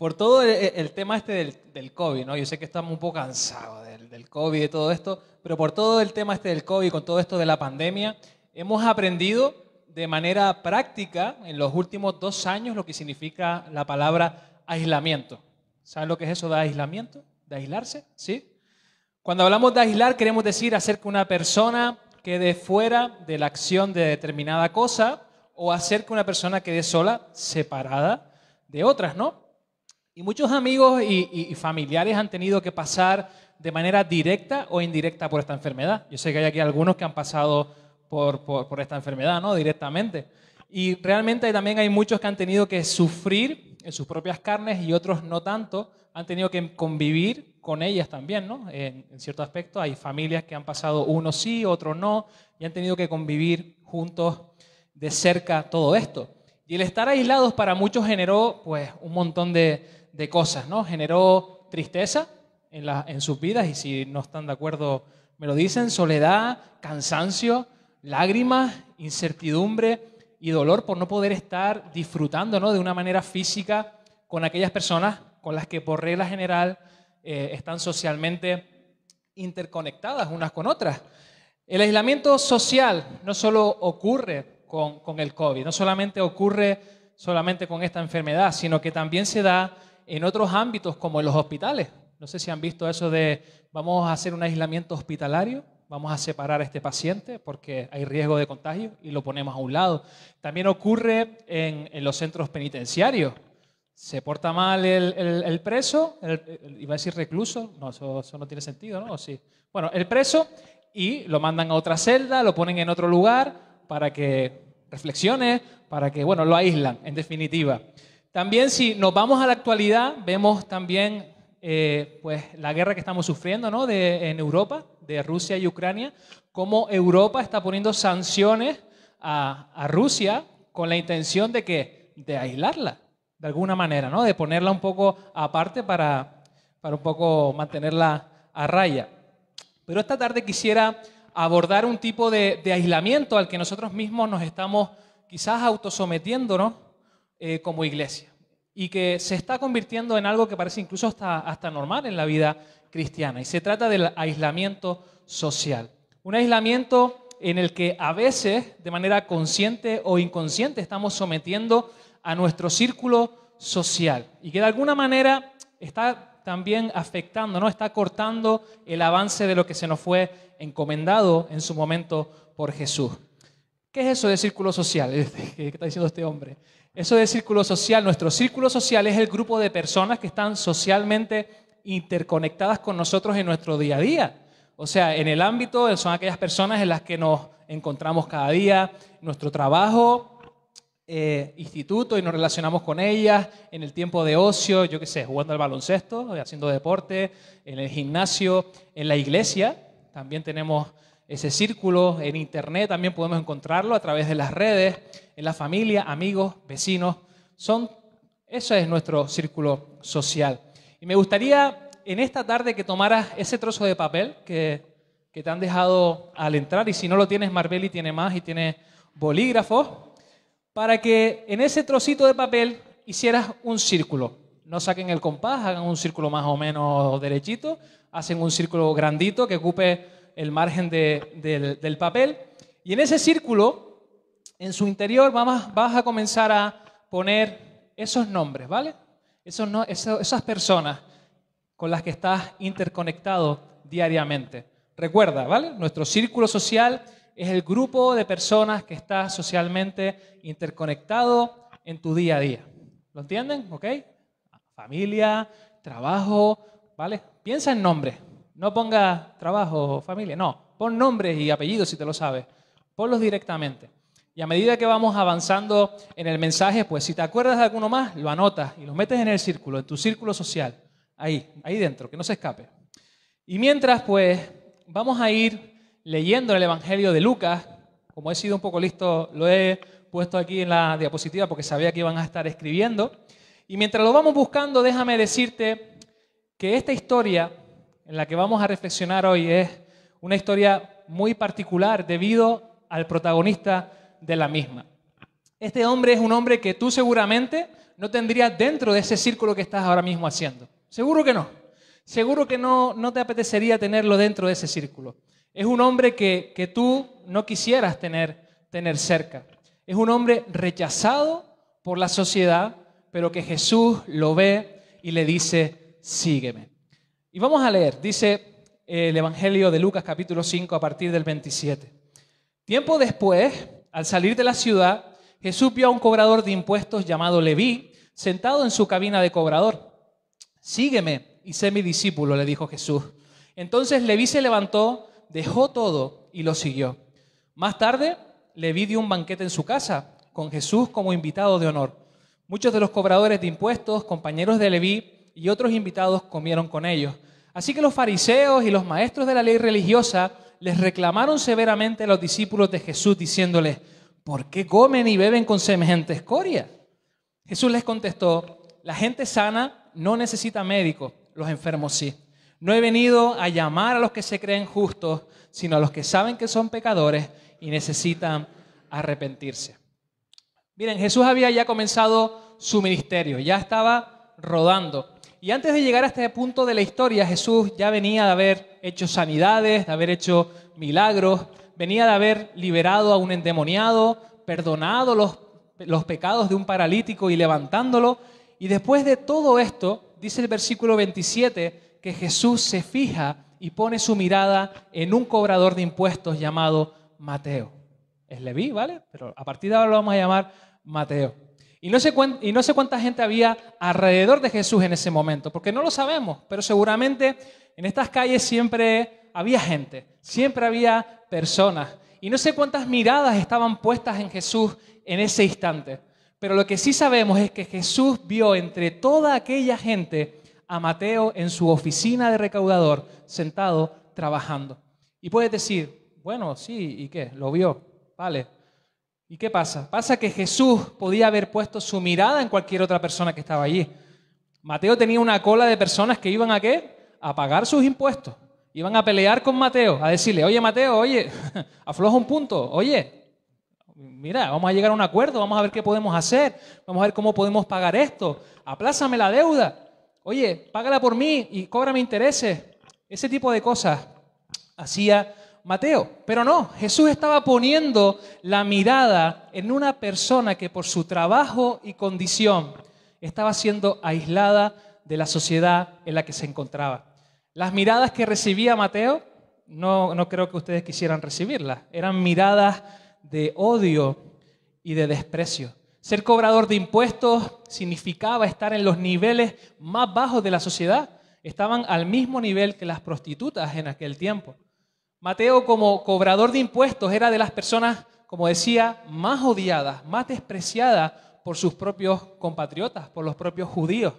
por todo e, e, el, tema este del, COVID, ¿no? Yo sé que estamos un poco cansados del, del COVID y todo esto, pero por todo el tema este del COVID, con todo esto de la pandemia, hemos aprendido de manera práctica en los últimos dos años lo que significa la palabra aislamiento. ¿Saben lo que es eso de aislamiento? ¿De aislarse? ¿Sí? Cuando hablamos de aislar queremos decir hacer que una persona quede fuera de la acción de determinada cosa o hacer que una persona quede sola, separada de otras, ¿no? Y muchos amigos y, familiares han tenido que pasar de manera directa o indirecta por esta enfermedad. Yo sé que hay aquí algunos que han pasado por, esta enfermedad, ¿no? Directamente. Y realmente también hay muchos que han tenido que sufrir en sus propias carnes y otros no tanto, han tenido que convivir con ellas también, ¿no? En, en, cierto aspecto, hay familias que han pasado uno sí, otro no, y han tenido que convivir juntos de cerca todo esto. Y el estar aislados para muchos generó pues un montón de, de cosas, ¿no? Generó tristeza en, en sus vidas y si no están de acuerdo me lo dicen, soledad, cansancio, lágrimas, incertidumbre y dolor por no poder estar disfrutando ¿no? de una manera física con aquellas personas con las que por regla general eh, están socialmente interconectadas unas con otras. El aislamiento social no solo ocurre con, con el COVID, no solamente ocurre solamente con esta enfermedad, sino que también se da en otros ámbitos como en los hospitales. No sé si han visto eso de vamos a hacer un aislamiento hospitalario, vamos a separar a este paciente porque hay riesgo de contagio y lo ponemos a un lado. También ocurre en, los centros penitenciarios. Se porta mal el, preso, iba a decir recluso, no, eso, no tiene sentido, ¿no? Sí. Bueno, el preso y lo mandan a otra celda, lo ponen en otro lugar para que reflexione, para que, bueno, lo aíslan, en definitiva. También si nos vamos a la actualidad, vemos también eh, pues, la guerra que estamos sufriendo ¿no? en Europa, de Rusia y Ucrania, cómo Europa está poniendo sanciones a, Rusia con la intención de que de aislarla de alguna manera, ¿no? de ponerla un poco aparte para, para un poco mantenerla a raya. Pero esta tarde quisiera abordar un tipo de, de aislamiento al que nosotros mismos nos estamos quizás autosometiéndonos eh, como iglesia y que se está convirtiendo en algo que parece incluso hasta, hasta normal en la vida cristiana. Y se trata del aislamiento social. Un aislamiento en el que a veces, de manera consciente o inconsciente, estamos sometiendo a nuestro círculo social y que de alguna manera está también afectando, ¿no? está cortando el avance de lo que se nos fue encomendado en su momento por Jesús. ¿Qué es eso de círculo social? ¿Qué está diciendo este hombre? Eso de círculo social, nuestro círculo social es el grupo de personas que están socialmente interconectadas con nosotros en nuestro día a día. O sea, en el ámbito son aquellas personas en las que nos encontramos cada día, nuestro trabajo, eh, instituto y nos relacionamos con ellas, en el tiempo de ocio, yo qué sé, jugando al baloncesto, haciendo deporte, en el gimnasio, en la iglesia, también tenemos ese círculo. En internet también podemos encontrarlo a través de las redes, en la familia, amigos, vecinos. Son, eso es nuestro círculo social. Y me gustaría en esta tarde que tomaras ese trozo de papel que, te han dejado al entrar, y si no lo tienes, Marbelli tiene más y tiene bolígrafos, para que en ese trocito de papel hicieras un círculo. No saquen el compás, hagan un círculo más o menos derechito, hacen un círculo grandito que ocupe el margen del, papel. Y en ese círculo, en su interior, vas, a comenzar a poner esos nombres, ¿vale? Esos, esas personas con las que estás interconectado diariamente. Recuerda, ¿vale? Nuestro círculo social es el grupo de personas que está socialmente interconectado en tu día a día. ¿Lo entienden? ¿Ok? Familia, trabajo, ¿vale? Piensa en nombres, no ponga trabajo o familia, no. Pon nombres y apellidos si te lo sabes. Ponlos directamente. Y a medida que vamos avanzando en el mensaje, pues si te acuerdas de alguno más, lo anotas y lo metes en el círculo, en tu círculo social. Ahí, ahí dentro, que no se escape. Y mientras, pues, vamos a ir leyendo el Evangelio de Lucas. Como he sido un poco listo, lo he puesto aquí en la diapositiva porque sabía que iban a estar escribiendo. Y mientras lo vamos buscando, déjame decirte que esta historia en la que vamos a reflexionar hoy es una historia muy particular debido al protagonista de la misma. Este hombre es un hombre que tú seguramente no tendrías dentro de ese círculo que estás ahora mismo haciendo. Seguro que no. Seguro que no, no te apetecería tenerlo dentro de ese círculo. Es un hombre que, que tú no quisieras tener, tener cerca. Es un hombre rechazado por la sociedad, pero que Jesús lo ve y le dice, sígueme. Y vamos a leer, dice eh, el Evangelio de Lucas capítulo 5 a partir del 27. Tiempo después, al salir de la ciudad, Jesús vio a un cobrador de impuestos llamado Leví sentado en su cabina de cobrador. Sígueme y sé mi discípulo, le dijo Jesús. Entonces Leví se levantó, dejó todo y lo siguió. Más tarde, Leví dio un banquete en su casa, con Jesús como invitado de honor. Muchos de los cobradores de impuestos, compañeros de Leví, y otros invitados comieron con ellos. Así que los fariseos y los maestros de la ley religiosa les reclamaron severamente a los discípulos de Jesús, diciéndoles, ¿por qué comen y beben con semejante escoria? Jesús les contestó, la gente sana no necesita médico. los enfermos sí. No he venido a llamar a los que se creen justos, sino a los que saben que son pecadores y necesitan arrepentirse. Miren, Jesús había ya comenzado su ministerio, ya estaba rodando. Y antes de llegar a este punto de la historia, Jesús ya venía de haber hecho sanidades, de haber hecho milagros, venía de haber liberado a un endemoniado, perdonado los, los pecados de un paralítico y levantándolo. Y después de todo esto, dice el versículo 27, que Jesús se fija y pone su mirada en un cobrador de impuestos llamado Mateo. Es Leví, ¿vale? Pero a partir de ahora lo vamos a llamar Mateo. Y no, sé cuánta gente había alrededor de Jesús en ese momento, porque no lo sabemos, pero seguramente en estas calles siempre había gente, siempre había personas. Y no sé cuántas miradas estaban puestas en Jesús en ese instante. Pero lo que sí sabemos es que Jesús vio entre toda aquella gente a Mateo en su oficina de recaudador, sentado, trabajando. Y puedes decir, bueno, sí, ¿y qué? Lo vio, vale, ¿Y qué pasa? Pasa que Jesús podía haber puesto su mirada en cualquier otra persona que estaba allí. Mateo tenía una cola de personas que iban a qué? A pagar sus impuestos. Iban a pelear con Mateo, a decirle, oye Mateo, oye, afloja un punto, oye, mira, vamos a llegar a un acuerdo, vamos a ver qué podemos hacer, vamos a ver cómo podemos pagar esto, aplázame la deuda, oye, págala por mí y cóbrame intereses. Ese tipo de cosas hacía Mateo. Pero no, Jesús estaba poniendo la mirada en una persona que por su trabajo y condición estaba siendo aislada de la sociedad en la que se encontraba. Las miradas que recibía Mateo, no, no creo que ustedes quisieran recibirlas, eran miradas de odio y de desprecio. Ser cobrador de impuestos significaba estar en los niveles más bajos de la sociedad. Estaban al mismo nivel que las prostitutas en aquel tiempo. Mateo como cobrador de impuestos era de las personas, como decía, más odiadas, más despreciadas por sus propios compatriotas, por los propios judíos.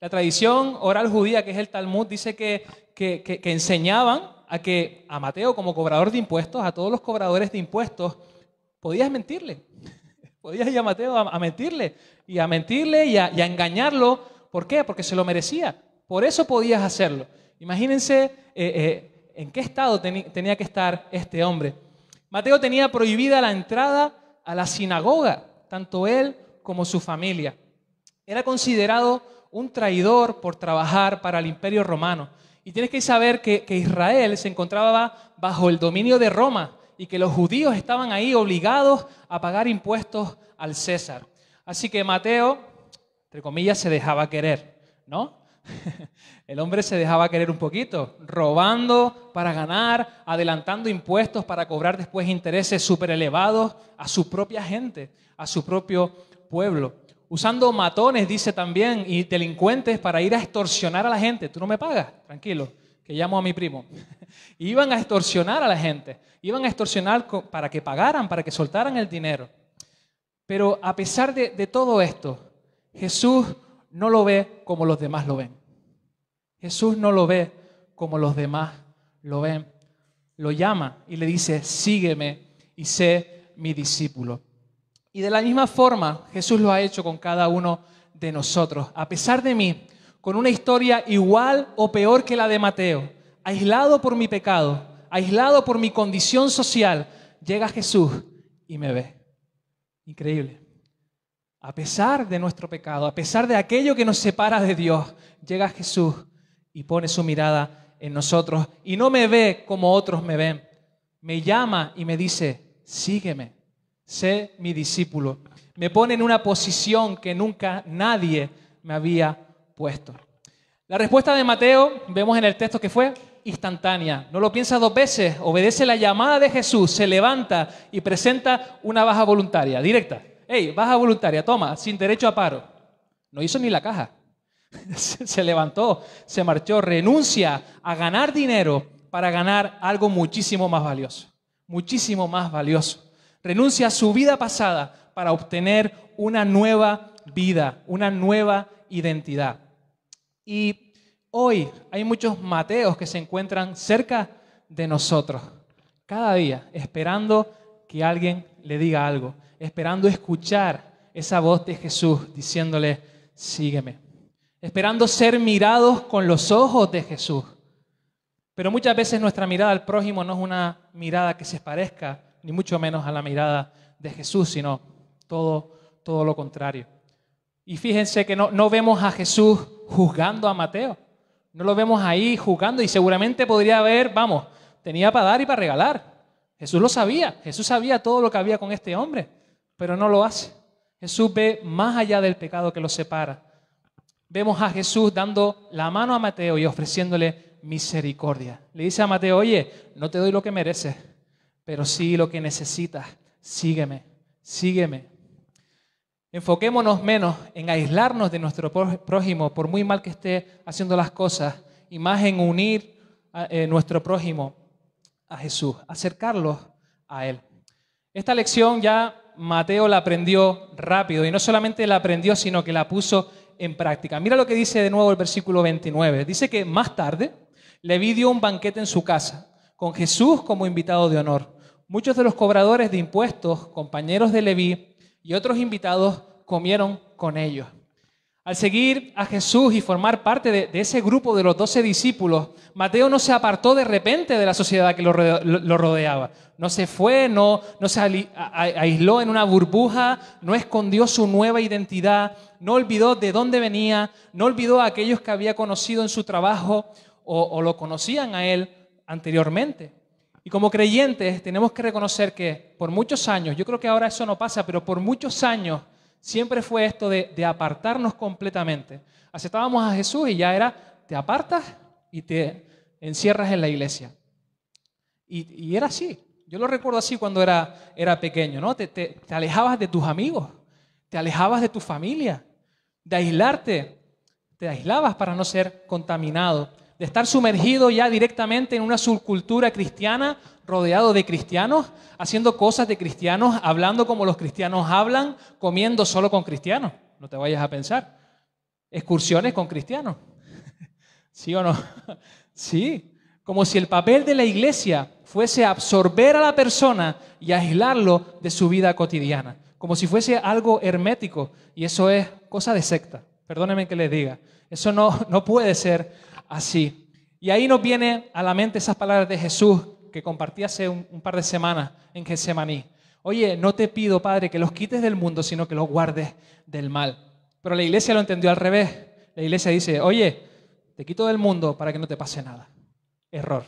La tradición oral judía, que es el Talmud, dice que, enseñaban a que a Mateo como cobrador de impuestos, a todos los cobradores de impuestos, podías mentirle. Podías ir a Mateo a, mentirle y a mentirle y a, engañarlo. ¿Por qué? Porque se lo merecía. Por eso podías hacerlo. Imagínense eh, eh, en qué estado tenía que estar este hombre. Mateo tenía prohibida la entrada a la sinagoga, tanto él como su familia. Era considerado un traidor por trabajar para el imperio romano. Y tienes que saber que, Israel se encontraba bajo el dominio de Roma y que los judíos estaban ahí obligados a pagar impuestos al César. Así que Mateo, entre comillas, se dejaba querer, ¿no? El hombre se dejaba querer un poquito, robando para ganar, adelantando impuestos para cobrar después intereses súper elevados a su propia gente, a su propio pueblo. Usando matones, dice también, y delincuentes para ir a extorsionar a la gente. Tú no me pagas, tranquilo, que llamo a mi primo. Iban a extorsionar a la gente, iban a extorsionar para que pagaran, para que soltaran el dinero. Pero a pesar de, de todo esto, Jesús no lo ve como los demás lo ven. Jesús no lo ve como los demás lo ven. Lo llama y le dice, sígueme y sé mi discípulo. Y de la misma forma Jesús lo ha hecho con cada uno de nosotros. A pesar de mí, con una historia igual o peor que la de Mateo, aislado por mi pecado, aislado por mi condición social, llega Jesús y me ve. Increíble a pesar de nuestro pecado, a pesar de aquello que nos separa de Dios, llega Jesús y pone su mirada en nosotros y no me ve como otros me ven. Me llama y me dice, sígueme, sé mi discípulo. Me pone en una posición que nunca nadie me había puesto. La respuesta de Mateo, vemos en el texto que fue instantánea. No lo piensa dos veces, obedece la llamada de Jesús, se levanta y presenta una baja voluntaria, directa hey, baja voluntaria, toma, sin derecho a paro. No hizo ni la caja. se levantó, se marchó, renuncia a ganar dinero para ganar algo muchísimo más valioso, muchísimo más valioso. Renuncia a su vida pasada para obtener una nueva vida, una nueva identidad. Y hoy hay muchos Mateos que se encuentran cerca de nosotros, cada día, esperando que alguien le diga algo, esperando escuchar esa voz de Jesús diciéndole, sígueme, esperando ser mirados con los ojos de Jesús. Pero muchas veces nuestra mirada al prójimo no es una mirada que se parezca, ni mucho menos a la mirada de Jesús, sino todo, todo lo contrario. Y fíjense que no, no vemos a Jesús juzgando a Mateo. No lo vemos ahí juzgando y seguramente podría haber, vamos, tenía para dar y para regalar. Jesús lo sabía, Jesús sabía todo lo que había con este hombre pero no lo hace. Jesús ve más allá del pecado que lo separa. Vemos a Jesús dando la mano a Mateo y ofreciéndole misericordia. Le dice a Mateo, oye, no te doy lo que mereces, pero sí lo que necesitas. Sígueme, sígueme. Enfoquémonos menos en aislarnos de nuestro prójimo, por muy mal que esté haciendo las cosas, y más en unir a, eh, nuestro prójimo a Jesús, acercarlo a Él. Esta lección ya Mateo la aprendió rápido y no solamente la aprendió, sino que la puso en práctica. Mira lo que dice de nuevo el versículo 29. Dice que más tarde Leví dio un banquete en su casa, con Jesús como invitado de honor. Muchos de los cobradores de impuestos, compañeros de Leví y otros invitados comieron con ellos. Al seguir a Jesús y formar parte de, ese grupo de los doce discípulos, Mateo no se apartó de repente de la sociedad que lo, rodeaba. No se fue, no, se aisló en una burbuja, no escondió su nueva identidad, no olvidó de dónde venía, no olvidó a aquellos que había conocido en su trabajo o lo conocían a él anteriormente. Y como creyentes tenemos que reconocer que por muchos años, yo creo que ahora eso no pasa, pero por muchos años siempre fue esto de, apartarnos completamente. Aceptábamos a Jesús y ya era, te apartas y te encierras en la iglesia. Y, era así. Yo lo recuerdo así cuando era, era pequeño, ¿no? Te, te alejabas de tus amigos, te alejabas de tu familia, de aislarte, te aislabas para no ser contaminado de estar sumergido ya directamente en una subcultura cristiana, rodeado de cristianos, haciendo cosas de cristianos, hablando como los cristianos hablan, comiendo solo con cristianos, no te vayas a pensar, excursiones con cristianos, ¿sí o no? Sí, como si el papel de la iglesia fuese absorber a la persona y aislarlo de su vida cotidiana, como si fuese algo hermético, y eso es cosa de secta, Perdóneme que les diga, eso no, no puede ser así. Y ahí nos viene a la mente esas palabras de Jesús que compartí hace un, par de semanas en Getsemaní. Oye, no te pido, Padre, que los quites del mundo, sino que los guardes del mal. Pero la iglesia lo entendió al revés. La iglesia dice, oye, te quito del mundo para que no te pase nada. Error.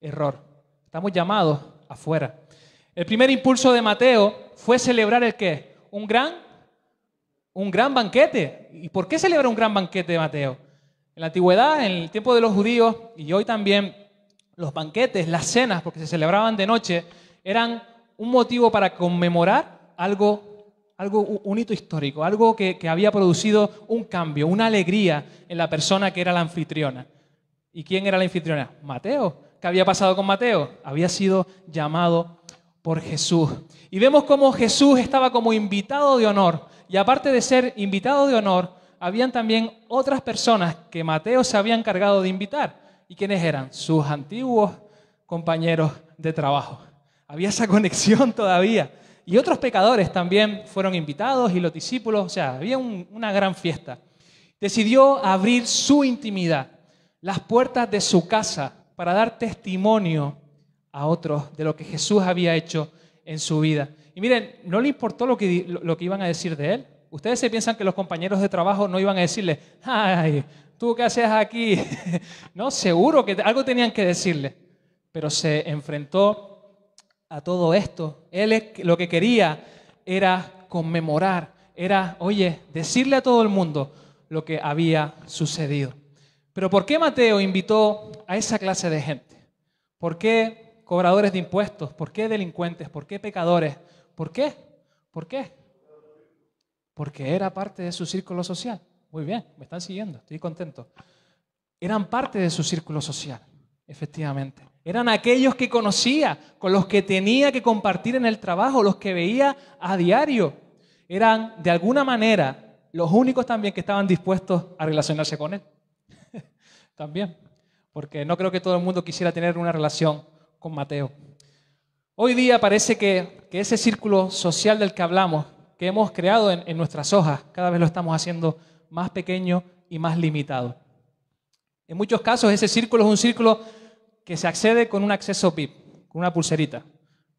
Error. Estamos llamados afuera. El primer impulso de Mateo fue celebrar el qué? Un gran, un gran banquete. ¿Y por qué celebra un gran banquete de Mateo? En la antigüedad, en el tiempo de los judíos y hoy también, los banquetes, las cenas, porque se celebraban de noche, eran un motivo para conmemorar algo, algo un hito histórico, algo que, que había producido un cambio, una alegría en la persona que era la anfitriona. ¿Y quién era la anfitriona? Mateo. ¿Qué había pasado con Mateo? Había sido llamado por Jesús. Y vemos cómo Jesús estaba como invitado de honor. Y aparte de ser invitado de honor, habían también otras personas que Mateo se había encargado de invitar. ¿Y quienes eran? Sus antiguos compañeros de trabajo. Había esa conexión todavía. Y otros pecadores también fueron invitados y los discípulos, o sea, había una gran fiesta. Decidió abrir su intimidad, las puertas de su casa, para dar testimonio a otros de lo que Jesús había hecho en su vida. Y miren, no le importó lo que, lo que iban a decir de él. Ustedes se piensan que los compañeros de trabajo no iban a decirle, ay, ¿tú qué haces aquí? no, seguro que algo tenían que decirle. Pero se enfrentó a todo esto. Él lo que quería era conmemorar, era, oye, decirle a todo el mundo lo que había sucedido. Pero ¿por qué Mateo invitó a esa clase de gente? ¿Por qué cobradores de impuestos? ¿Por qué delincuentes? ¿Por qué pecadores? ¿Por qué? ¿Por qué? porque era parte de su círculo social. Muy bien, me están siguiendo, estoy contento. Eran parte de su círculo social, efectivamente. Eran aquellos que conocía, con los que tenía que compartir en el trabajo, los que veía a diario. Eran, de alguna manera, los únicos también que estaban dispuestos a relacionarse con él. también, porque no creo que todo el mundo quisiera tener una relación con Mateo. Hoy día parece que, ese círculo social del que hablamos que hemos creado en, nuestras hojas. Cada vez lo estamos haciendo más pequeño y más limitado. En muchos casos ese círculo es un círculo que se accede con un acceso PIP, con una pulserita,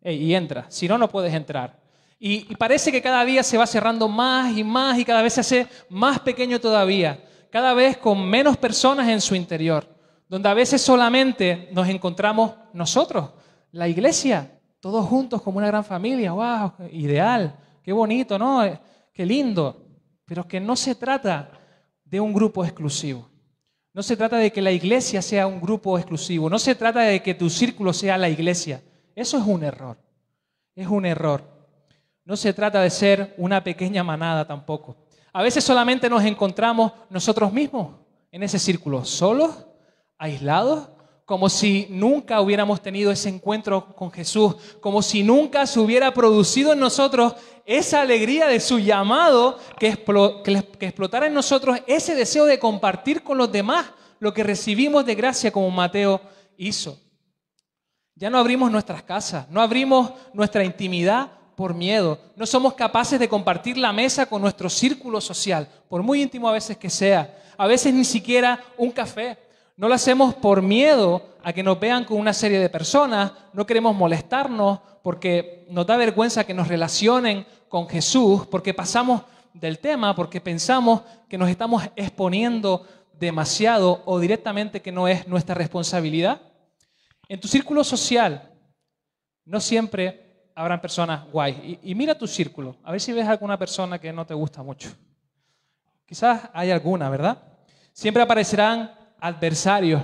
y entra. Si no, no puedes entrar. Y, y, parece que cada día se va cerrando más y más y cada vez se hace más pequeño todavía, cada vez con menos personas en su interior, donde a veces solamente nos encontramos nosotros, la iglesia, todos juntos como una gran familia, wow, ideal qué bonito, ¿no? Eh, qué lindo. Pero que no se trata de un grupo exclusivo. No se trata de que la iglesia sea un grupo exclusivo. No se trata de que tu círculo sea la iglesia. Eso es un error. Es un error. No se trata de ser una pequeña manada tampoco. A veces solamente nos encontramos nosotros mismos en ese círculo, solos, aislados, como si nunca hubiéramos tenido ese encuentro con Jesús, como si nunca se hubiera producido en nosotros esa alegría de su llamado que, explotara en nosotros ese deseo de compartir con los demás lo que recibimos de gracia como Mateo hizo. Ya no abrimos nuestras casas, no abrimos nuestra intimidad por miedo, no somos capaces de compartir la mesa con nuestro círculo social, por muy íntimo a veces que sea, a veces ni siquiera un café. No lo hacemos por miedo a que nos vean con una serie de personas, no queremos molestarnos porque nos da vergüenza que nos relacionen con Jesús porque pasamos del tema, porque pensamos que nos estamos exponiendo demasiado o directamente que no es nuestra responsabilidad. En tu círculo social no siempre habrán personas guay. Y, y mira tu círculo, a ver si ves alguna persona que no te gusta mucho. Quizás hay alguna, ¿verdad? Siempre aparecerán adversarios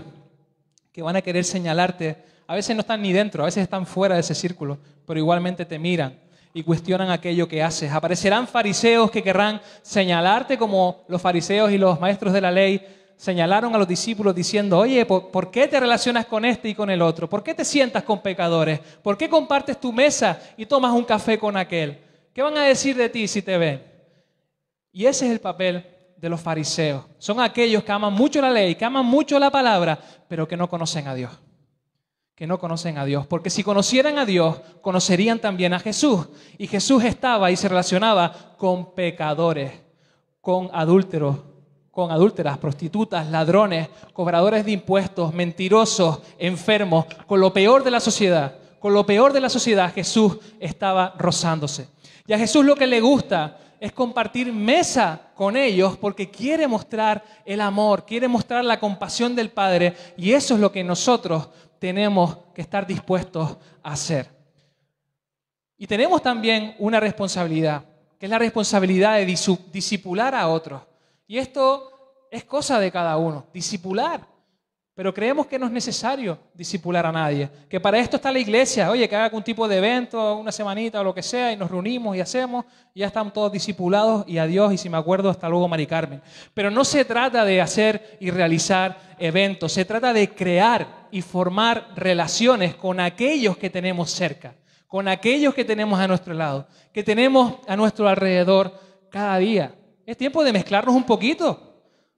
que van a querer señalarte. A veces no están ni dentro, a veces están fuera de ese círculo, pero igualmente te miran y cuestionan aquello que haces. Aparecerán fariseos que querrán señalarte como los fariseos y los maestros de la ley señalaron a los discípulos diciendo, oye, ¿por, qué te relacionas con este y con el otro? ¿Por qué te sientas con pecadores? ¿Por qué compartes tu mesa y tomas un café con aquel? ¿Qué van a decir de ti si te ven? Y ese es el papel de los fariseos. Son aquellos que aman mucho la ley, que aman mucho la palabra, pero que no conocen a Dios que no conocen a Dios, porque si conocieran a Dios, conocerían también a Jesús. Y Jesús estaba y se relacionaba con pecadores, con adúlteros, con adúlteras, prostitutas, ladrones, cobradores de impuestos, mentirosos, enfermos, con lo peor de la sociedad. Con lo peor de la sociedad Jesús estaba rozándose. Y a Jesús lo que le gusta es compartir mesa con ellos porque quiere mostrar el amor, quiere mostrar la compasión del Padre y eso es lo que nosotros tenemos que estar dispuestos a hacer. Y tenemos también una responsabilidad, que es la responsabilidad de disipular a otros. Y esto es cosa de cada uno, disipular pero creemos que no es necesario disipular a nadie, que para esto está la iglesia, oye, que haga algún tipo de evento, una semanita o lo que sea, y nos reunimos y hacemos, y ya están todos discipulados y adiós, y si me acuerdo, hasta luego, Mari Carmen. Pero no se trata de hacer y realizar eventos, se trata de crear y formar relaciones con aquellos que tenemos cerca, con aquellos que tenemos a nuestro lado, que tenemos a nuestro alrededor cada día. Es tiempo de mezclarnos un poquito,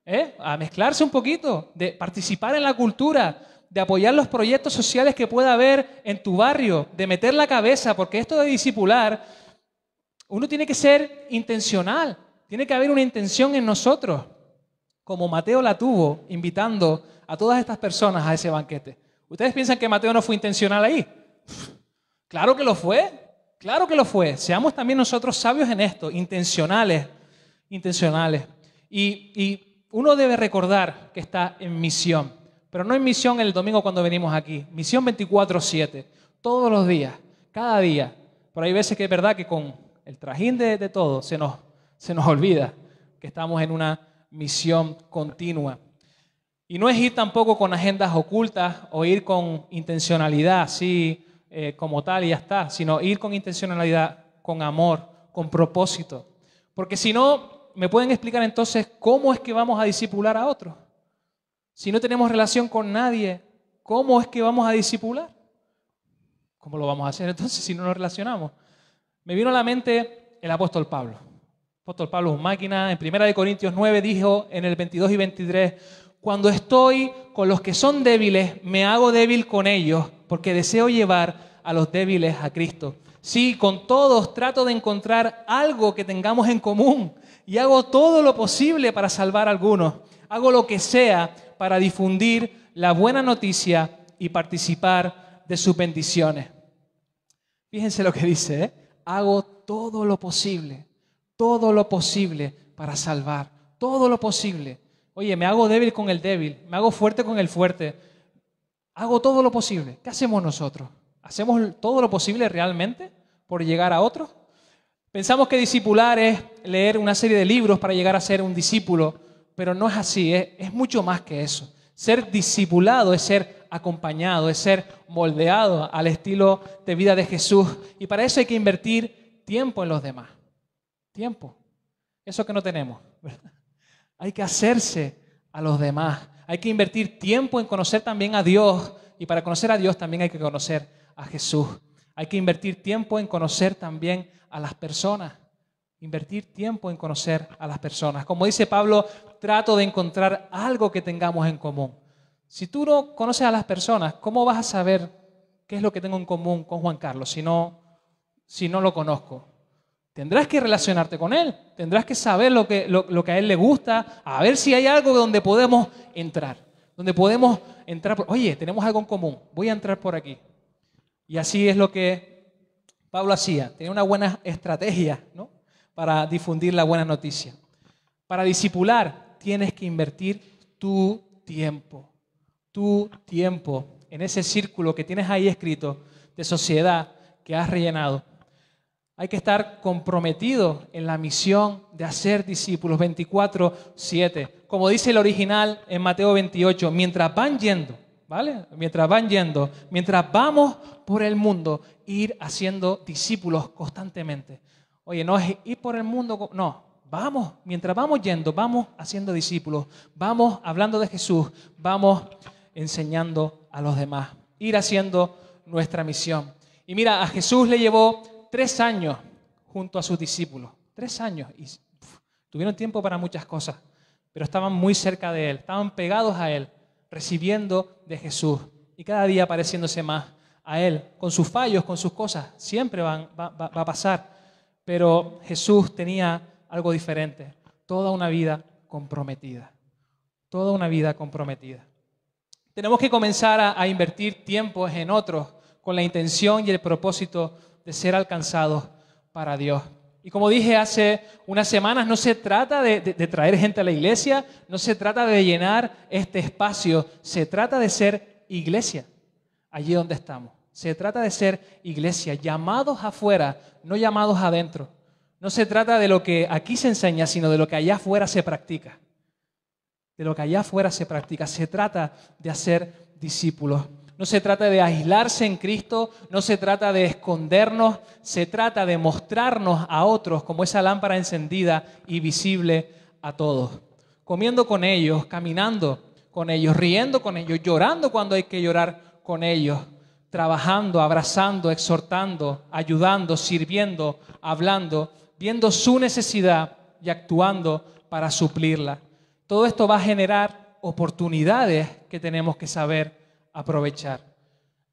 ¿Eh? a mezclarse un poquito, de participar en la cultura, de apoyar los proyectos sociales que pueda haber en tu barrio, de meter la cabeza, porque esto de discipular, uno tiene que ser intencional, tiene que haber una intención en nosotros, como Mateo la tuvo invitando a todas estas personas a ese banquete. ¿Ustedes piensan que Mateo no fue intencional ahí? Claro que lo fue, claro que lo fue. Seamos también nosotros sabios en esto, intencionales, intencionales. Y, y uno debe recordar que está en misión, pero no en misión el domingo cuando venimos aquí, misión 24/7, todos los días, cada día. Pero hay veces que es verdad que con el trajín de, todo se nos, se nos olvida que estamos en una misión continua. Y no es ir tampoco con agendas ocultas o ir con intencionalidad, así eh, como tal y ya está, sino ir con intencionalidad, con amor, con propósito. Porque si no, ¿me pueden explicar entonces cómo es que vamos a disipular a otros? Si no tenemos relación con nadie, ¿cómo es que vamos a disipular? ¿Cómo lo vamos a hacer entonces si no nos relacionamos? Me vino a la mente el apóstol Pablo. apóstol Pablo es máquina. En 1 Corintios 9 dijo en el 22 y 23, cuando estoy con los que son débiles, me hago débil con ellos, porque deseo llevar a los débiles a Cristo. Sí, con todos trato de encontrar algo que tengamos en común y hago todo lo posible para salvar a algunos. Hago lo que sea para difundir la buena noticia y participar de sus bendiciones. Fíjense lo que dice, ¿eh? hago todo lo posible, todo lo posible para salvar, todo lo posible. Oye, me hago débil con el débil, me hago fuerte con el fuerte, hago todo lo posible. ¿Qué hacemos nosotros? ¿Hacemos todo lo posible realmente por llegar a otros? Pensamos que discipular es leer una serie de libros para llegar a ser un discípulo, pero no es así, es, mucho más que eso. Ser discipulado es ser acompañado, es ser moldeado al estilo de vida de Jesús. Y para eso hay que invertir tiempo en los demás. Tiempo. Eso que no tenemos. Hay que hacerse a los demás. Hay que invertir tiempo en conocer también a Dios. Y para conocer a Dios también hay que conocer a Jesús. Hay que invertir tiempo en conocer también a las personas. Invertir tiempo en conocer a las personas. Como dice Pablo, trato de encontrar algo que tengamos en común. Si tú no conoces a las personas, ¿cómo vas a saber qué es lo que tengo en común con Juan Carlos si no, si no lo conozco? Tendrás que relacionarte con él, tendrás que saber lo que, lo, que a él le gusta, a ver si hay algo donde podemos entrar, donde podemos entrar. Oye, tenemos algo en común, voy a entrar por aquí. Y así es lo que Pablo hacía. Tenía una buena estrategia para difundir la buena noticia. Para disipular tienes que invertir tu tiempo, tu tiempo en ese círculo que tienes ahí escrito de sociedad que has rellenado. Hay que estar comprometido en la misión de hacer discípulos 24/7. Como dice el original en Mateo 28, mientras van yendo, ¿vale? Mientras van yendo, mientras vamos por el mundo, ir haciendo discípulos constantemente. Oye, no es ir por el mundo, no, vamos, mientras vamos yendo, vamos haciendo discípulos, vamos hablando de Jesús, vamos enseñando a los demás, ir haciendo nuestra misión. Y mira, a Jesús le llevó tres años junto a sus discípulos, tres años, y tuvieron tiempo para muchas cosas, pero estaban muy cerca de Él, estaban pegados a Él recibiendo de Jesús y cada día pareciéndose más a Él, con sus fallos, con sus cosas, siempre va, a pasar. Pero Jesús tenía algo diferente, toda una vida comprometida, toda una vida comprometida. Tenemos que comenzar a, a invertir tiempos en otros con la intención y el propósito de ser alcanzados para Dios. Y como dije hace unas semanas, no se trata de, traer gente a la iglesia, no se trata de llenar este espacio, se trata de ser iglesia, allí donde estamos. Se trata de ser iglesia, llamados afuera, no llamados adentro. No se trata de lo que aquí se enseña, sino de lo que allá afuera se practica. De lo que allá afuera se practica. Se trata de hacer discípulos no se trata de aislarse en Cristo, no se trata de escondernos, se trata de mostrarnos a otros como esa lámpara encendida y visible a todos. Comiendo con ellos, caminando con ellos, riendo con ellos, llorando cuando hay que llorar con ellos, trabajando, abrazando, exhortando, ayudando, sirviendo, hablando, viendo su necesidad y actuando para suplirla. Todo esto va a generar oportunidades que tenemos que saber aprovechar.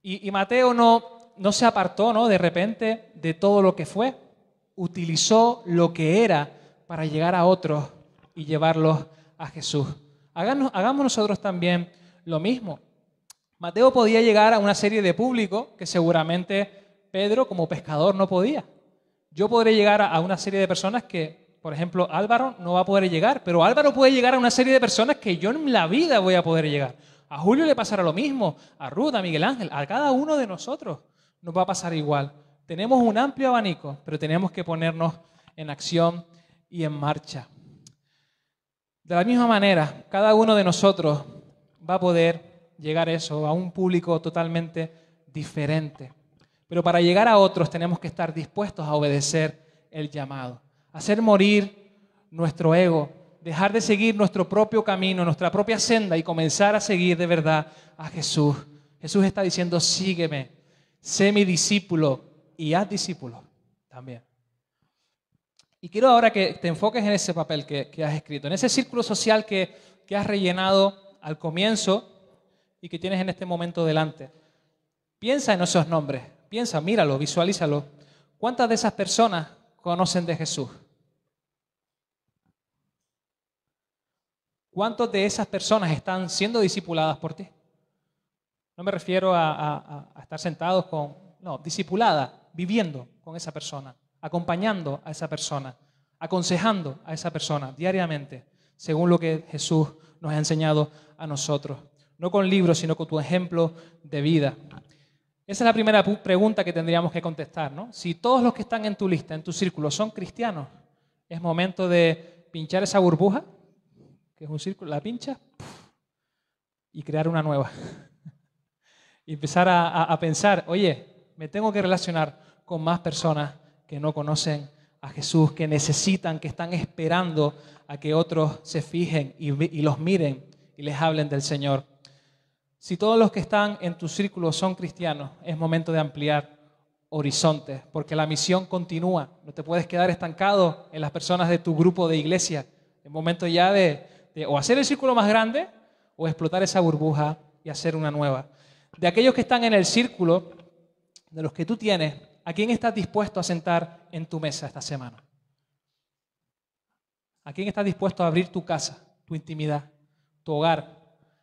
Y, Mateo no, no se apartó, ¿no? De repente de todo lo que fue. Utilizó lo que era para llegar a otros y llevarlos a Jesús. Hagamos, hagamos nosotros también lo mismo. Mateo podía llegar a una serie de público que seguramente Pedro como pescador no podía. Yo podré llegar a una serie de personas que, por ejemplo, Álvaro no va a poder llegar, pero Álvaro puede llegar a una serie de personas que yo en la vida voy a poder llegar. A Julio le pasará lo mismo, a Ruth, a Miguel Ángel, a cada uno de nosotros nos va a pasar igual. Tenemos un amplio abanico, pero tenemos que ponernos en acción y en marcha. De la misma manera, cada uno de nosotros va a poder llegar a eso, a un público totalmente diferente. Pero para llegar a otros tenemos que estar dispuestos a obedecer el llamado, hacer morir nuestro ego, dejar de seguir nuestro propio camino, nuestra propia senda y comenzar a seguir de verdad a Jesús. Jesús está diciendo, sígueme, sé mi discípulo y haz discípulo también. Y quiero ahora que te enfoques en ese papel que, has escrito, en ese círculo social que, que has rellenado al comienzo y que tienes en este momento delante. Piensa en esos nombres, piensa, míralo, visualízalo. ¿Cuántas de esas personas conocen de Jesús? ¿Cuántas de esas personas están siendo discipuladas por ti? No me refiero a, estar sentados con, no, discipulada, viviendo con esa persona, acompañando a esa persona, aconsejando a esa persona diariamente, según lo que Jesús nos ha enseñado a nosotros. No con libros, sino con tu ejemplo de vida. Esa es la primera pregunta que tendríamos que contestar, ¿no? Si todos los que están en tu lista, en tu círculo, son cristianos, ¿es momento de pinchar esa burbuja es un círculo, la pincha y crear una nueva. y empezar a, pensar, oye, me tengo que relacionar con más personas que no conocen a Jesús, que necesitan, que están esperando a que otros se fijen y, y, los miren y les hablen del Señor. Si todos los que están en tu círculo son cristianos, es momento de ampliar horizontes, porque la misión continúa. No te puedes quedar estancado en las personas de tu grupo de iglesia. Es momento ya de o hacer el círculo más grande o explotar esa burbuja y hacer una nueva. De aquellos que están en el círculo, de los que tú tienes, ¿a quién estás dispuesto a sentar en tu mesa esta semana? ¿A quién estás dispuesto a abrir tu casa, tu intimidad, tu hogar?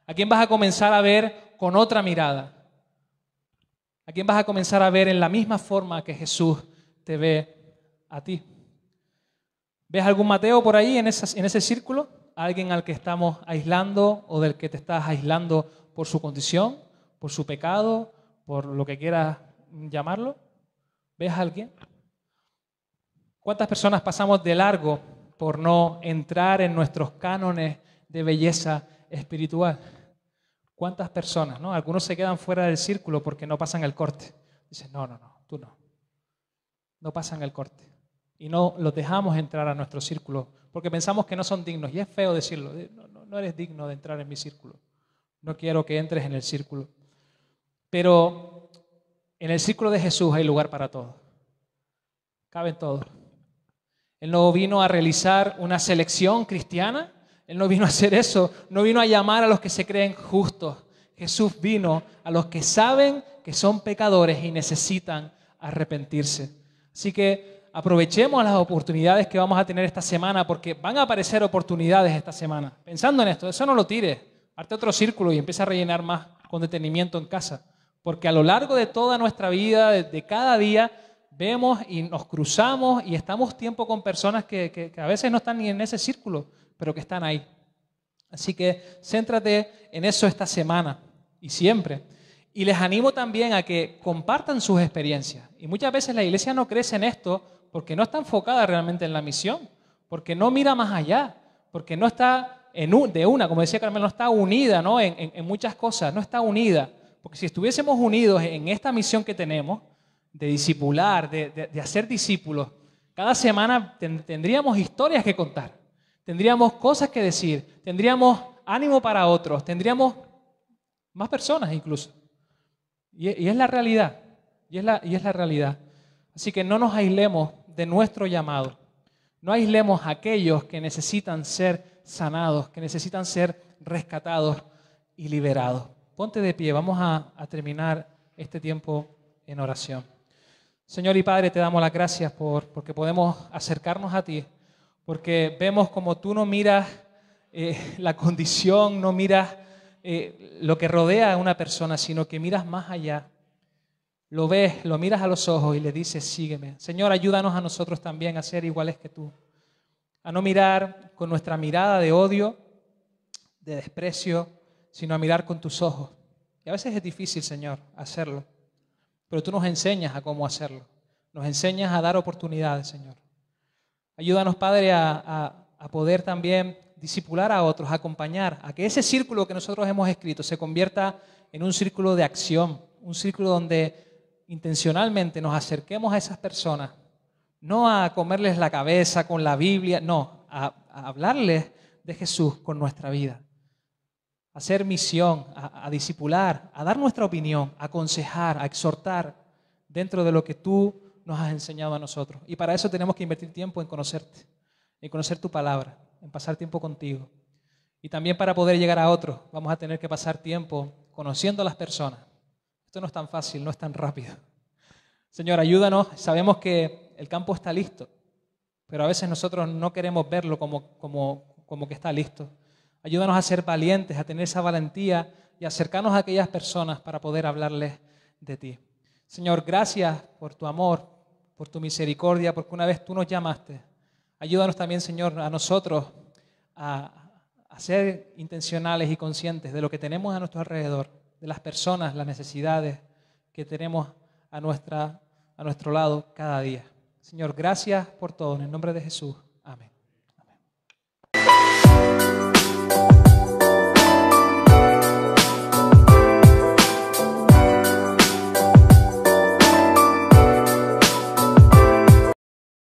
¿A quién vas a comenzar a ver con otra mirada? ¿A quién vas a comenzar a ver en la misma forma que Jesús te ve a ti? ¿Ves algún Mateo por ahí en, en ese círculo? alguien al que estamos aislando o del que te estás aislando por su condición, por su pecado, por lo que quieras llamarlo? ¿Ves a alguien? ¿Cuántas personas pasamos de largo por no entrar en nuestros cánones de belleza espiritual? ¿Cuántas personas? No? Algunos se quedan fuera del círculo porque no pasan el corte. Dicen, no, no, no, tú no. No pasan el corte y no los dejamos entrar a nuestro círculo porque pensamos que no son dignos. Y es feo decirlo, eh, no, eres digno de entrar en mi círculo. No quiero que entres en el círculo. Pero en el círculo de Jesús hay lugar para todos. Caben todo. Él no vino a realizar una selección cristiana. Él no vino a hacer eso. No vino a llamar a los que se creen justos. Jesús vino a los que saben que son pecadores y necesitan arrepentirse. Así que aprovechemos las oportunidades que vamos a tener esta semana, porque van a aparecer oportunidades esta semana. Pensando en esto, eso no lo tires. Parte otro círculo y empieza a rellenar más con detenimiento en casa. Porque a lo largo de toda nuestra vida, de, cada día, vemos y nos cruzamos y estamos tiempo con personas que, que a veces no están ni en ese círculo, pero que están ahí. Así que céntrate en eso esta semana y siempre. Y les animo también a que compartan sus experiencias. Y muchas veces la iglesia no crece en esto porque no está enfocada realmente en la misión, porque no mira más allá, porque no está de una, como decía Carmen, no está unida ¿no? En, muchas cosas, no está unida. Porque si estuviésemos unidos en esta misión que tenemos, de discipular, de, hacer discípulos, cada semana tendríamos historias que contar, tendríamos cosas que decir, tendríamos ánimo para otros, tendríamos más personas incluso. Y, es la realidad, y es la, y es la realidad. Así que no nos aislemos de nuestro llamado. No aislemos a aquellos que necesitan ser sanados, que necesitan ser rescatados y liberados. Ponte de pie, vamos a, terminar este tiempo en oración. Señor y Padre, te damos las gracias por, porque podemos acercarnos a ti, porque vemos como tú no miras eh, la condición, no miras eh, lo que rodea a una persona, sino que miras más allá lo ves, lo miras a los ojos y le dices, sígueme. Señor, ayúdanos a nosotros también a ser iguales que tú, a no mirar con nuestra mirada de odio, de desprecio, sino a mirar con tus ojos. Y a veces es difícil, Señor, hacerlo, pero tú nos enseñas a cómo hacerlo. Nos enseñas a dar oportunidades, Señor. Ayúdanos, Padre, a, a, poder también disipular a otros, acompañar, a que ese círculo que nosotros hemos escrito se convierta en un círculo de acción, un círculo donde intencionalmente nos acerquemos a esas personas, no a comerles la cabeza con la Biblia, no, a, hablarles de Jesús con nuestra vida, a hacer misión, a, a disipular, a dar nuestra opinión, a aconsejar, a exhortar dentro de lo que tú nos has enseñado a nosotros. Y para eso tenemos que invertir tiempo en conocerte, en conocer tu palabra, en pasar tiempo contigo. Y también para poder llegar a otros, vamos a tener que pasar tiempo conociendo a las personas, esto no es tan fácil, no es tan rápido. Señor, ayúdanos. Sabemos que el campo está listo, pero a veces nosotros no queremos verlo como, como, como que está listo. Ayúdanos a ser valientes, a tener esa valentía y acercarnos a aquellas personas para poder hablarles de ti. Señor, gracias por tu amor, por tu misericordia, porque una vez tú nos llamaste. Ayúdanos también, Señor, a nosotros a ser intencionales y conscientes de lo que tenemos a nuestro alrededor de las personas, las necesidades que tenemos a, nuestra, a nuestro lado cada día. Señor, gracias por todo. En el nombre de Jesús.